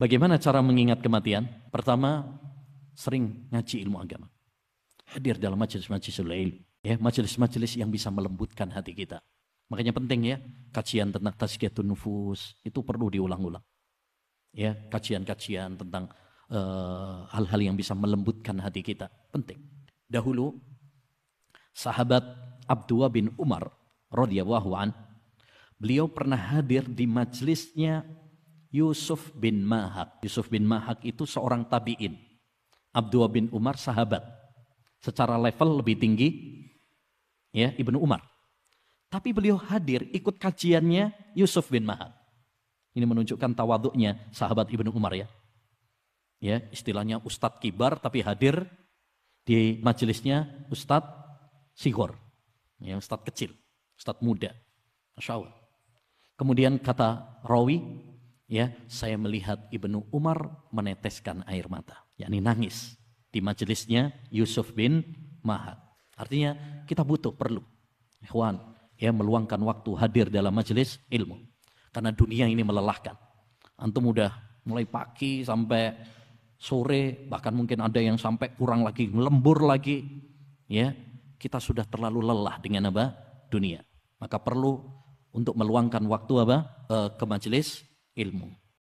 Bagaimana cara mengingat kematian? Pertama, sering ngaji ilmu agama. Hadir dalam majelis-majelis ilmu. Ya, majelis-majelis yang bisa melembutkan hati kita. Makanya penting ya, kajian tentang tazkiyatun nufus itu perlu diulang-ulang. Ya, kajian-kajian tentang eh, hal-hal uh, yang bisa melembutkan hati kita, penting. Dahulu sahabat Abdullah bin Umar radhiyallahu an beliau pernah hadir di majelisnya Yusuf bin Mahak. Yusuf bin Mahak itu seorang tabi'in. Abdullah bin Umar sahabat. Secara level lebih tinggi ya Ibnu Umar. Tapi beliau hadir ikut kajiannya Yusuf bin Mahak. Ini menunjukkan tawaduknya sahabat Ibnu Umar ya. Ya, istilahnya ustadz kibar tapi hadir di majelisnya ustadz sigor. Ya, ustadz kecil, ustadz muda. Masya Allah. Kemudian kata rawi, ya saya melihat Ibnu Umar meneteskan air mata, yakni nangis di majelisnya Yusuf bin Mahat. Artinya kita butuh perlu hewan ya meluangkan waktu hadir dalam majelis ilmu. Karena dunia ini melelahkan. Antum udah mulai pagi sampai sore, bahkan mungkin ada yang sampai kurang lagi, lembur lagi, ya. Kita sudah terlalu lelah dengan apa? dunia. Maka perlu untuk meluangkan waktu apa? Eh, ke majelis le monde.